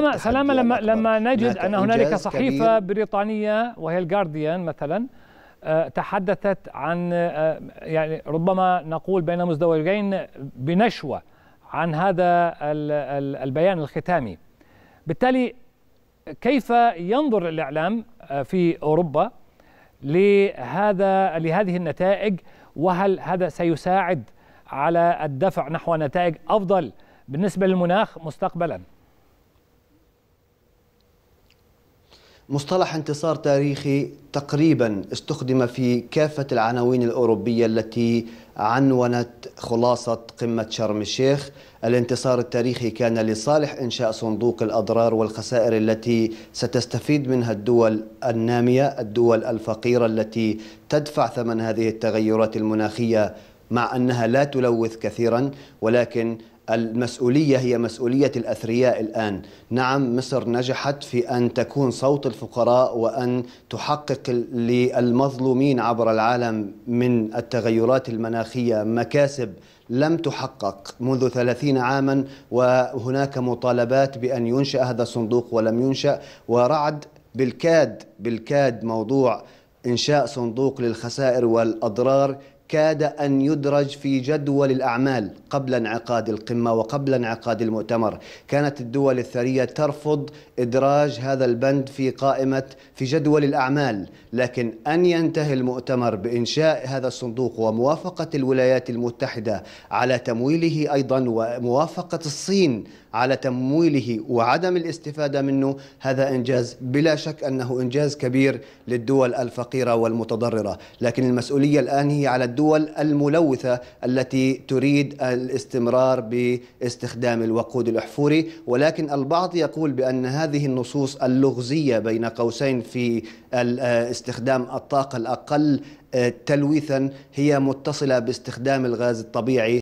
سلامة سلامة لما لما نجد أن هنالك صحيفة كبير. بريطانية وهي الجارديان مثلا آه، تحدثت عن آه، يعني ربما نقول بين مزدوجين بنشوة عن هذا البيان الختامي بالتالي كيف ينظر الإعلام آه، في أوروبا لهذا لهذه النتائج وهل هذا سيساعد على الدفع نحو نتائج أفضل بالنسبة للمناخ مستقبلاً مصطلح انتصار تاريخي تقريبا استخدم في كافة العناوين الأوروبية التي عنونت خلاصة قمة شرم الشيخ الانتصار التاريخي كان لصالح إنشاء صندوق الأضرار والخسائر التي ستستفيد منها الدول النامية الدول الفقيرة التي تدفع ثمن هذه التغيرات المناخية مع أنها لا تلوث كثيرا ولكن المسؤولية هي مسؤولية الأثرياء الآن نعم مصر نجحت في أن تكون صوت الفقراء وأن تحقق للمظلومين عبر العالم من التغيرات المناخية مكاسب لم تحقق منذ ثلاثين عاما وهناك مطالبات بأن ينشأ هذا الصندوق ولم ينشأ ورعد بالكاد بالكاد موضوع إنشاء صندوق للخسائر والأضرار كاد أن يدرج في جدول الأعمال قبل انعقاد القمة وقبل انعقاد المؤتمر كانت الدول الثرية ترفض إدراج هذا البند في قائمة في جدول الأعمال لكن أن ينتهي المؤتمر بإنشاء هذا الصندوق وموافقة الولايات المتحدة على تمويله أيضا وموافقة الصين على تمويله وعدم الاستفادة منه هذا إنجاز بلا شك أنه إنجاز كبير للدول الفقيرة والمتضررة لكن المسؤولية الآن هي على الدول الدول الملوثة التي تريد الاستمرار باستخدام الوقود الأحفوري ولكن البعض يقول بأن هذه النصوص اللغزية بين قوسين في آه، استخدام الطاقة الأقل آه، تلويثا هي متصلة باستخدام الغاز الطبيعي